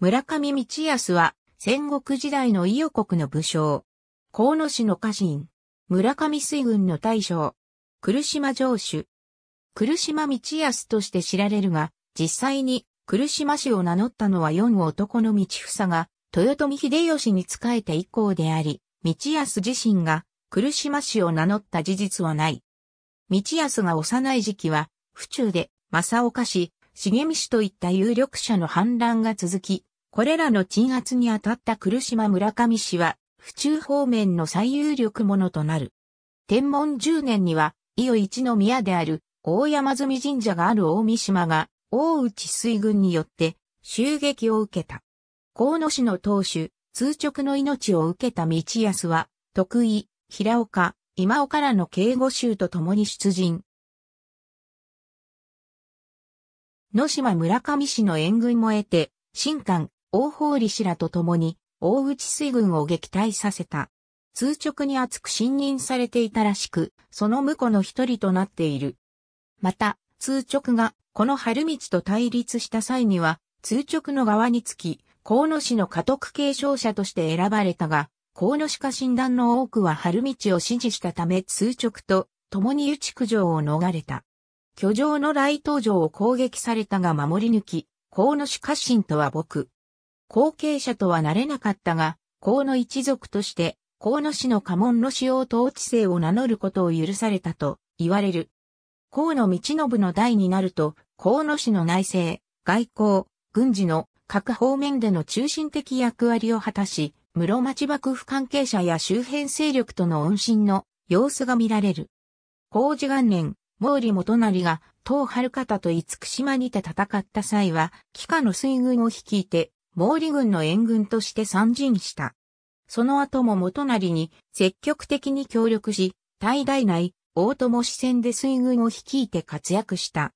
村上道康は戦国時代の伊予国の武将。河野市の家臣。村上水軍の大将。来島城主。来島道康として知られるが、実際に来島氏を名乗ったのは四男の道房が、豊臣秀吉に仕えて以降であり、道康自身が来島氏を名乗った事実はない。道康が幼い時期は、府中で正岡氏、重見氏といった有力者の反乱が続き、これらの鎮圧にあたった来島村上氏は、府中方面の最有力者となる。天文十年には、伊予一の宮である、大山住神社がある大三島が、大内水軍によって、襲撃を受けた。河野氏の当主、通直の命を受けた道康は、徳井、平岡、今岡らの警護衆と共に出陣。野島村上氏の援軍も得て、新館、大法理氏らと共に、大内水軍を撃退させた。通直に厚く信任されていたらしく、その婿の一人となっている。また、通直が、この春道と対立した際には、通直の側につき、河野氏の家督継承者として選ばれたが、河野氏家診断の多くは春道を支持したため通直と共に内九条を逃れた。居城の雷東城を攻撃されたが守り抜き、河野氏家臣とは僕。後継者とはなれなかったが、河野一族として、河野氏の家紋の使用統治性を名乗ることを許されたと言われる。河野道信の代になると、河野氏の内政、外交、軍事の各方面での中心的役割を果たし、室町幕府関係者や周辺勢力との恩信の様子が見られる。工事元年、毛利元成が、東春方と厳島にて戦った際は、帰化の水軍を率いて、毛利軍の援軍として参陣した。その後も元成に積極的に協力し、大大内、大友支線で水軍を率いて活躍した。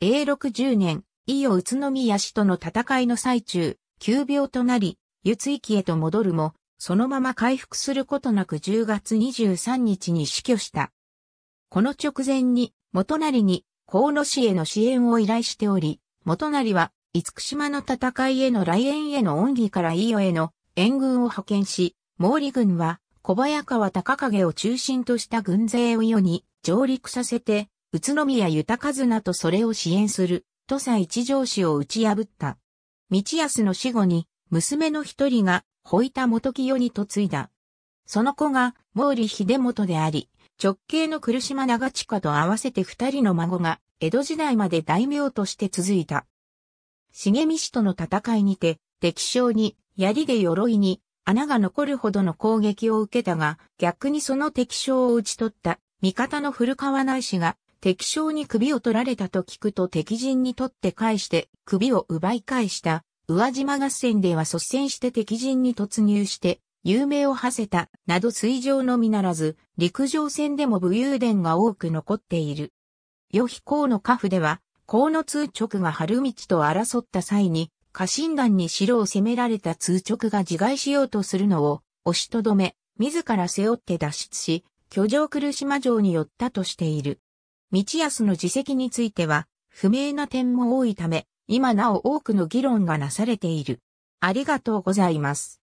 永禄十0年、伊予宇都宮市との戦いの最中、急病となり、湯津駅へと戻るも、そのまま回復することなく10月23日に死去した。この直前に、元成に、河野氏への支援を依頼しており、元成は福島の戦いへの来園への恩義から伊予への援軍を派遣し、毛利軍は小早川隆景を中心とした軍勢を伊予に上陸させて、宇都宮豊綱とそれを支援する、土佐一条氏を打ち破った。道康の死後に、娘の一人が、堀田元清に嫁いだ。その子が、毛利秀元であり、直系の来島長近と合わせて二人の孫が、江戸時代まで大名として続いた。重見氏との戦いにて、敵将に、槍で鎧に、穴が残るほどの攻撃を受けたが、逆にその敵将を討ち取った、味方の古川内氏が、敵将に首を取られたと聞くと敵陣に取って返して、首を奪い返した、宇和島合戦では率先して敵陣に突入して、有名を馳せた、など水上のみならず、陸上戦でも武勇伝が多く残っている。与備校の家父では、河野通直が春道と争った際に、家臣団に城を攻められた通直が自害しようとするのを、押しとどめ、自ら背負って脱出し、居城来島城に寄ったとしている。道康の自責については、不明な点も多いため、今なお多くの議論がなされている。ありがとうございます。